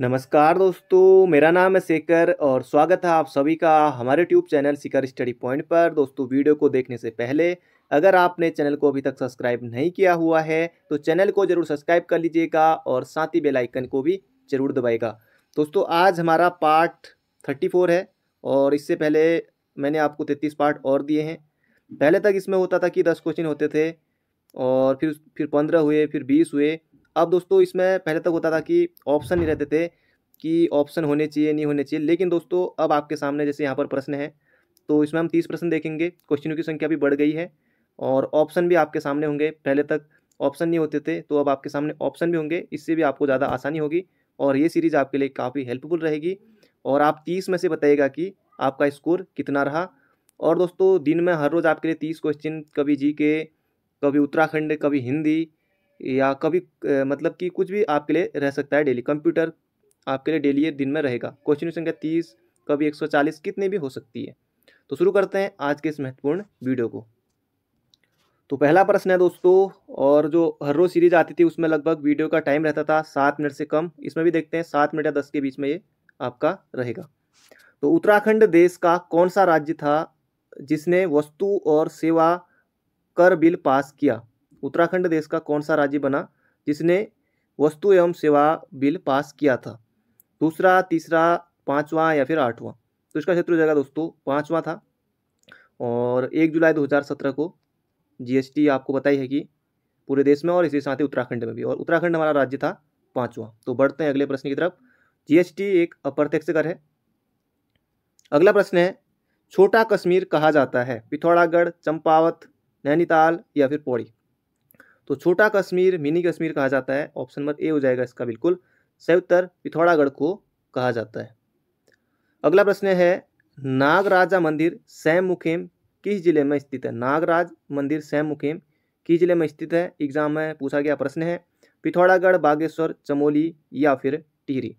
नमस्कार दोस्तों मेरा नाम है शेखर और स्वागत है आप सभी का हमारे YouTube channel Shikhar study point पर दोस्तों वीडियो को देखने से पहले अगर आपने चैनल को अभी तक सब्सक्राइब नहीं किया हुआ है तो चैनल को जरूर सब्सक्राइब कर लीजिएगा और साथ ही बेलाइकन को भी जरूर दबाएगा दोस्तों आज हमारा पार्ट थर्टी फोर है और इससे पहले मैंने आपको तैतीस पार्ट और दिए हैं पहले तक इसमें होता था कि दस क्वेश्चन होते थे और फिर फिर पंद्रह हुए फिर बीस हुए अब दोस्तों इसमें पहले तक होता था कि ऑप्शन नहीं रहते थे कि ऑप्शन होने चाहिए नहीं होने चाहिए लेकिन दोस्तों अब आपके सामने जैसे यहाँ पर प्रश्न है तो इसमें हम तीस प्रश्न देखेंगे क्वेश्चनों की संख्या भी बढ़ गई है और ऑप्शन भी आपके सामने होंगे पहले तक ऑप्शन नहीं होते थे तो अब आपके सामने ऑप्शन भी होंगे इससे भी आपको ज़्यादा आसानी होगी और ये सीरीज़ आपके लिए काफ़ी हेल्पफुल रहेगी और आप तीस में से बताइएगा कि आपका स्कोर कितना रहा और दोस्तों दिन में हर रोज़ आपके लिए तीस क्वेश्चन कभी जी के कभी उत्तराखंड कभी हिंदी या कभी मतलब कि कुछ भी आपके लिए रह सकता है डेली कंप्यूटर आपके लिए डेली दिन में रहेगा क्वेश्चन संख्या तीस कभी एक सौ चालीस कितनी भी हो सकती है तो शुरू करते हैं आज के इस महत्वपूर्ण वीडियो को तो पहला प्रश्न है दोस्तों और जो हर रोज सीरीज आती थी उसमें लगभग वीडियो का टाइम रहता था सात मिनट से कम इसमें भी देखते हैं सात मिनट या दस के बीच में ये आपका रहेगा तो उत्तराखंड देश का कौन सा राज्य था जिसने वस्तु और सेवा कर बिल पास किया उत्तराखंड देश का कौन सा राज्य बना जिसने वस्तु एवं सेवा बिल पास किया था दूसरा तीसरा पाँचवा या फिर आठवां तो इसका क्षेत्र हो जाएगा दोस्तों पाँचवा था और एक जुलाई 2017 को जीएसटी आपको बताई है कि पूरे देश में और इसी साथ ही उत्तराखंड में भी और उत्तराखंड हमारा राज्य था पाँचवा तो बढ़ते हैं अगले प्रश्न की तरफ जी एक अप्रत्यक्ष कर है अगला प्रश्न है छोटा कश्मीर कहा जाता है पिथौरागढ़ चंपावत नैनीताल या फिर पौड़ी तो छोटा कश्मीर मिनी कश्मीर कहा जाता है ऑप्शन नंबर ए हो जाएगा इसका बिल्कुल सही उत्तर पिथौरागढ़ को कहा जाता है अगला प्रश्न है नागराजा मंदिर सैम मुखेम किस जिले में स्थित है नागराज मंदिर सैम मुखेम किस जिले में स्थित है एग्जाम में पूछा गया प्रश्न है पिथौरागढ़ बागेश्वर चमोली या फिर टिहरी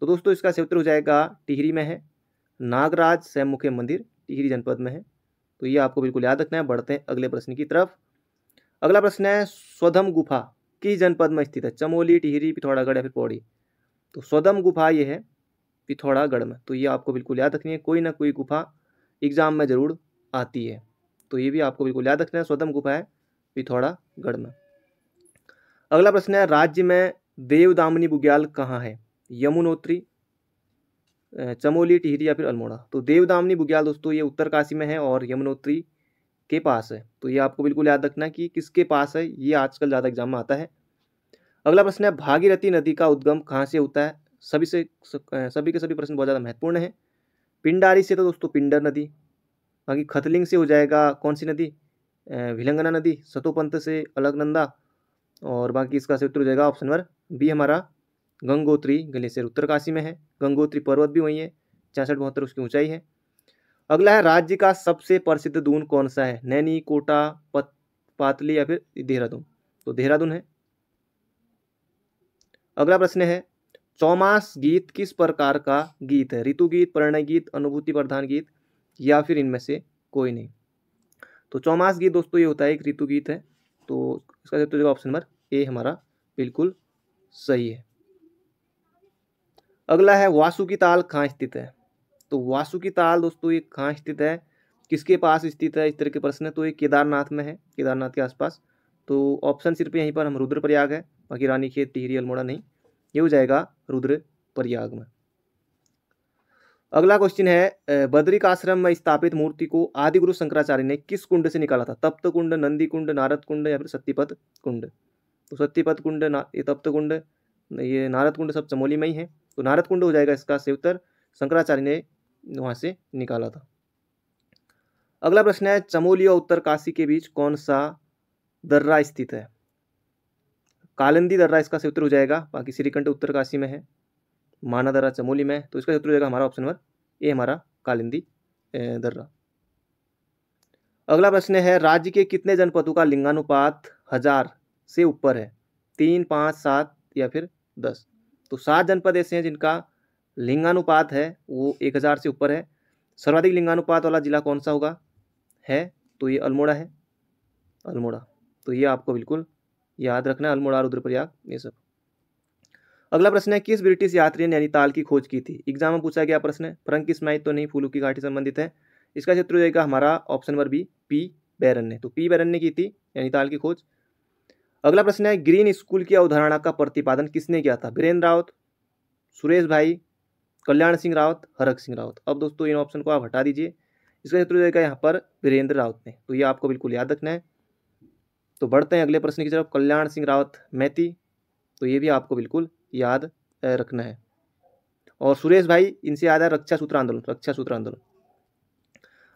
तो दोस्तों इसका उत्तर हो जाएगा टिहरी में है नागराज सैम मुखेम मंदिर टिहरी जनपद में है तो ये आपको बिल्कुल याद रखना है बढ़ते हैं अगले प्रश्न की तरफ अगला प्रश्न है स्वधम गुफा किस जनपद में स्थित है चमोली टिहरी पिथौरागढ़ या फिर पौड़ी तो स्वधम गुफा ये है पिथौरागढ़ में तो ये आपको बिल्कुल याद रखनी है कोई ना कोई गुफा एग्जाम में ज़रूर आती है तो ये भी आपको बिल्कुल याद रखना है स्वधम गुफा है पिथौरागढ़ में अगला प्रश्न है राज्य में देवदामनी बुग्याल कहाँ है यमुनोत्री चमोली टिहरी या फिर अल्मोड़ा तो देवदामनी बुग्याल दोस्तों ये उत्तरकाशी में है और यमुनोत्री के पास है तो ये आपको बिल्कुल याद रखना कि किसके पास है ये आजकल ज़्यादा एग्जाम में आता है अगला प्रश्न है भागीरथी नदी का उद्गम कहाँ से होता है सभी से सभी के सभी प्रश्न बहुत ज़्यादा महत्वपूर्ण है पिंडारी से तो दोस्तों पिंडर नदी बाकी खतलिंग से हो जाएगा कौन सी नदी विलंगना नदी सतोपंत से अलगनंदा और बाकी इसका से उत्तर हो जाएगा ऑप्शन नंबर बी हमारा गंगोत्री ग्लेशियर उत्तरकाशी में है गंगोत्री पर्वत भी वहीं है छियासठ बहत्तर उसकी ऊंचाई है अगला है राज्य का सबसे प्रसिद्ध दून कौन सा है नैनी कोटा पत, पातली या फिर देहरादून तो देहरादून है अगला प्रश्न है चौमास गीत किस प्रकार का गीत है ऋतु गीत प्रणय गीत अनुभूति प्रधान गीत या फिर इनमें से कोई नहीं तो चौमास गीत दोस्तों ये होता है एक ऋतु गीत है तो इसका तो जो ऑप्शन नंबर ए हमारा बिल्कुल सही है अगला है वासुकी ताल कहाँ स्थित है तो वासुकी ताल दोस्तों ये कहाँ स्थित है किसके पास स्थित है इस तरह के प्रश्न है तो ये केदारनाथ में है केदारनाथ के आसपास तो ऑप्शन सिर्फ यहीं पर हम रुद्रप्रयाग है बाकी रानी खेत टिहरी अल्मोड़ा नहीं ये हो जाएगा रुद्रप्रयाग में अगला क्वेश्चन है बद्रिक आश्रम में स्थापित मूर्ति को आदि गुरु शंकराचार्य ने किस कुंड से निकाला था तप्त कुंड नंदी कुंड नारद कुंड या फिर सत्यपथ कुंड तो सत्यपथ कुंड ये तप्त कुंड ये नारद कुंड सब चमोली में ही है तो नारद कुंड हो जाएगा इसका से उत्तर शंकराचार्य ने वहाँ से निकाला था अगला प्रश्न है चमोली और उत्तरकाशी के बीच कौन सा दर्रा स्थित है कालिंदी दर्रा इसका सही उत्तर हो जाएगा बाकी श्रीकंठ उत्तरकाशी में है माना दर्रा चमोली में है तो इसका उत्तर हो जाएगा हमारा ऑप्शन नंबर ए हमारा कालिंदी दर्रा अगला प्रश्न है राज्य के कितने जनपदों का लिंगानुपात हजार से ऊपर है तीन पाँच सात या फिर दस तो सात जनपद ऐसे हैं जिनका लिंगानुपात है वो एक हज़ार से ऊपर है सर्वाधिक लिंगानुपात वाला ज़िला कौन सा होगा है तो ये अल्मोड़ा है अल्मोड़ा तो ये आपको बिल्कुल याद रखना है अल्मोड़ा और रुद्रप्रयाग ये सब अगला प्रश्न है किस ब्रिटिश यात्री ने नैनीताल की खोज की थी एग्जाम में पूछा गया प्रश्न है फ्रंक किस्माई तो नहीं फूलों की घाटी संबंधित है इसका क्षेत्र रहेगा हमारा option number B P Barron ने तो पी बैरन ने की थी नैनीताल की खोज अगला प्रश्न है ग्रीन स्कूल की अवधारणा का प्रतिपादन किसने किया था बीरेंद्र राउत सुरेश भाई कल्याण सिंह रावत हरक सिंह रावत अब दोस्तों इन ऑप्शन को आप हटा दीजिए इसका शत्रु जाएगा यहाँ पर वीरेंद्र रावत ने तो ये आपको बिल्कुल याद रखना है तो बढ़ते हैं अगले प्रश्न की तरफ कल्याण सिंह रावत मैती तो ये भी आपको बिल्कुल याद रखना है और सुरेश भाई इनसे याद है रक्षा सूत्र आंदोलन रक्षा सूत्र आंदोलन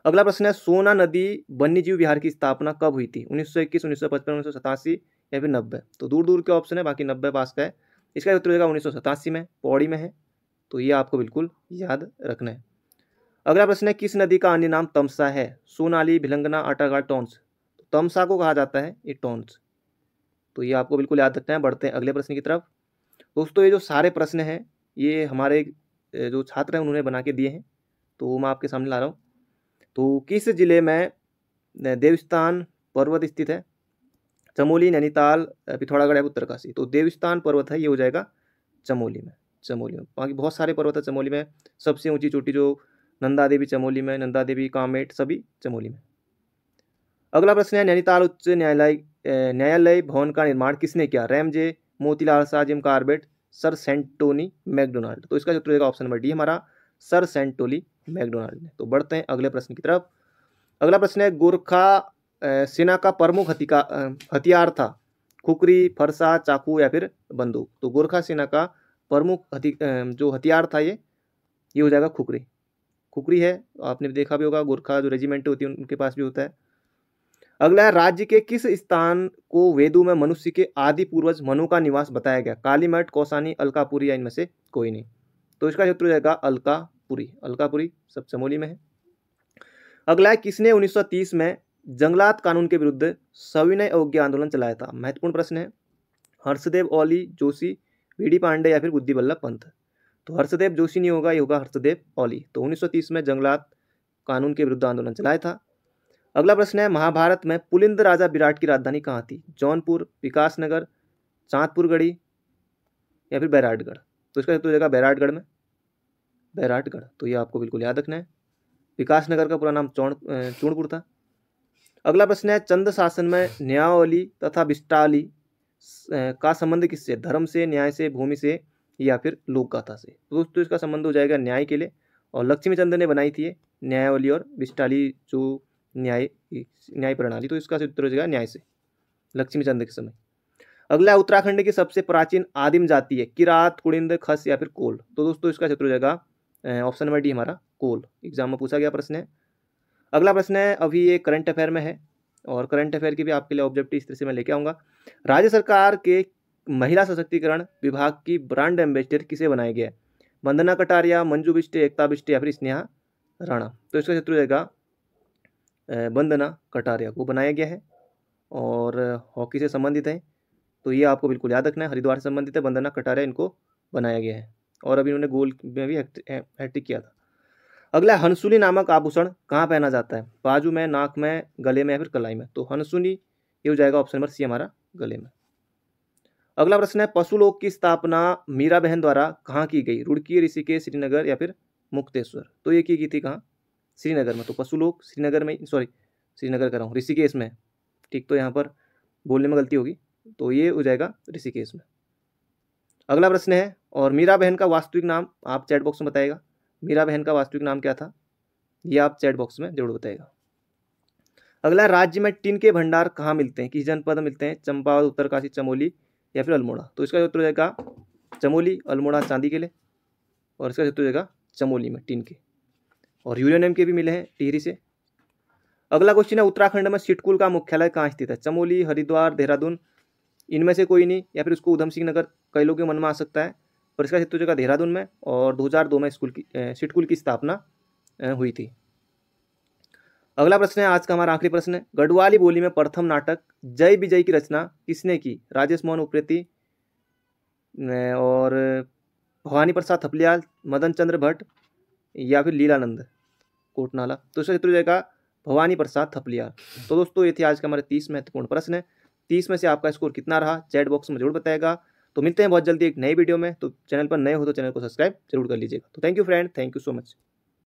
अगला प्रश्न है सोना नदी वन्यजीव विहार की स्थापना कब हुई थी 1921, 1955, 1987 या फिर 90 तो दूर दूर के ऑप्शन है बाकी 90 पास का है इसका उत्तर होगा उन्नीस में पौड़ी में है तो ये आपको बिल्कुल याद रखना है अगला प्रश्न है किस नदी का अन्य नाम तमसा है सोनाली भिलंगना आटागाड़ टोंस तो तमसा को कहा जाता है ये टोंस तो ये आपको बिल्कुल याद रखना है बढ़ते हैं अगले प्रश्न की तरफ दोस्तों ये जो सारे प्रश्न हैं ये हमारे जो छात्र हैं उन्होंने बना के दिए हैं तो मैं आपके सामने ला रहा हूँ तो किस ज़िले में देवस्थान पर्वत स्थित है चमोली नैनीताल पिथौरागढ़ है उत्तरकाशी तो देवस्थान पर्वत है ये हो जाएगा चमोली में चमोली में बाकी बहुत सारे पर्वत है चमोली में सबसे ऊंची चोटी जो नंदा देवी चमोली में नंदा देवी कामेट सभी चमोली में अगला प्रश्न है नैनीताल उच्च न्यायालय न्यायालय भवन का निर्माण किसने किया Ram J Motilal Shah Jim Corbett sir Centony McDonald तो इसका जो ऑप्शन नंबर डी हमारा सर सेंटोली मैकडोनाल्ड ने तो बढ़ते हैं अगले प्रश्न की तरफ अगला प्रश्न है गोरखा सेना का प्रमुख हथियार था खुकरी फरसा चाकू या फिर बंदूक तो गोरखा सेना का प्रमुख हथि जो हथियार था ये ये हो जाएगा खुकरी खुकरी है आपने देखा भी होगा गोरखा जो रेजिमेंट होती है उनके पास भी होता है अगला है राज्य के किस स्थान को वेदों में मनुष्य के आदि पूर्वज मनु का निवास बताया गया कालीमठ कौसानी अलकापुरी या इनमें से कोई नहीं तो इसका क्षेत्र हो जाएगा अलकापुरी अलकापुरी सब चमोली में है अगला है किसने 1930 में जंगलात कानून के विरुद्ध सविनय अवज्ञा आंदोलन चलाया था महत्वपूर्ण प्रश्न है हर्षदेव ओली जोशी बी पांडे या फिर बुद्धि बल्लभ पंत तो हर्षदेव जोशी नहीं होगा ये होगा हर्षदेव ओली तो 1930 में जंगलात कानून के विरुद्ध आंदोलन चलाया था अगला प्रश्न है महाभारत में पुलिंद राजा विराट की राजधानी कहाँ थी जौनपुर विकासनगर चाँदपुर गढ़ी या फिर बैराटगढ़ तो इसका तो जगह बैराटगढ़ में बैराटगढ़ तो ये आपको बिल्कुल याद रखना है विकासनगर का पूरा नाम चौण चूणपुर था अगला प्रश्न है चंद शासन में न्यावली तथा विस्टाली का संबंध किससे धर्म से न्याय से भूमि से या फिर लोक गाथा से दोस्तों तो इसका संबंध हो जाएगा न्याय के लिए और लक्ष्मीचंद ने बनाई थी न्यायावली और विष्टाली जो न्याय न्याय प्रणाली तो इसका उत्तर हो जाएगा न्याय से लक्ष्मीचंद के समय अगला उत्तराखंड की सबसे प्राचीन आदिम जाति है किरात कुड़िंद खस या फिर कोल तो दोस्तों इसका चित्र हो जाएगा ऑप्शन नंबर डी हमारा कोल एग्जाम में पूछा गया प्रश्न है अगला प्रश्न है अभी ये करंट अफेयर में है और करंट अफेयर की भी आपके लिए ऑब्जेक्टिव इस तरह से मैं लेके आऊँगा राज्य सरकार के महिला सशक्तिकरण विभाग की ब्रांड एम्बेसडर किसे बनाया गया है वंदना कटारिया मंजू बिस्टे एकता बिस्टे या फिर स्नेहा राणा तो इसका क्षेत्र रहेगा वंदना कटारिया को बनाया गया है और हॉकी से संबंधित है तो ये आपको बिल्कुल याद रखना है हरिद्वार से संबंधित है वंदना कटारिया इनको बनाया गया है और अभी इन्होंने गोल में भी हैट्रिक किया था अगला हंसुली नामक आभूषण कहाँ पहना जाता है बाजू में नाक में गले में या फिर कलाई में तो हंसुली ये हो जाएगा ऑप्शन नंबर सी हमारा गले में अगला प्रश्न है पशु लोक की स्थापना मीरा बहन द्वारा कहाँ की गई रुड़की ऋषिकेश श्रीनगर या फिर मुक्तेश्वर तो ये की गई थी कहाँ श्रीनगर में तो पशु लोक श्रीनगर में सॉरी श्रीनगर कर रहा हूँ ऋषिकेश में ठीक तो यहाँ पर बोलने में गलती होगी तो ये हो जाएगा ऋषिकेश में अगला प्रश्न है और मीरा बहन का वास्तविक नाम आप चैट बॉक्स में बताएगा मीरा बहन का वास्तविक नाम क्या था ये आप चैट बॉक्स में जरूर बताएगा अगला राज्य में टिन के भंडार कहाँ मिलते हैं किस जनपद मिलते हैं चंपावत उत्तरकाशी चमोली या फिर अल्मोड़ा तो इसका उत्तर हो जाएगा चमोली अल्मोड़ा चांदी के लिए और इसका उत्तर हो जाएगा चमोली में टिन के और यूरेनियम के भी मिले हैं टिहरी से अगला क्वेश्चन है उत्तराखंड में सिटकुल का मुख्यालय कहाँ स्थित है चमोली हरिद्वार देहरादून इनमें से कोई नहीं या फिर उसको उधम सिंह नगर कई लोगों के मन में आ सकता है और इसका हेतु जगह देहरादून में और 2002 में स्कूल की सिटकुल की स्थापना हुई थी अगला प्रश्न है आज का हमारा आखिरी प्रश्न है गढ़वाली बोली में प्रथम नाटक जय विजय की रचना किसने की राजेश मोहन उप्रेति और भवानी प्रसाद थपलियाल मदन चंद्र भट्ट या फिर लीलानंद कोटनाला तो इसका चित्र जाएगा भवानी प्रसाद थपलियाल तो दोस्तों ये थे आज का हमारे तीस महत्वपूर्ण प्रश्न है तीस में से आपका स्कोर कितना रहा चैट बॉक्स में जरूर बताएगा तो मिलते हैं बहुत जल्दी एक नई वीडियो में तो चैनल पर नए हो तो चैनल को सब्सक्राइब जरूर कर लीजिएगा तो thank you friend thank you so much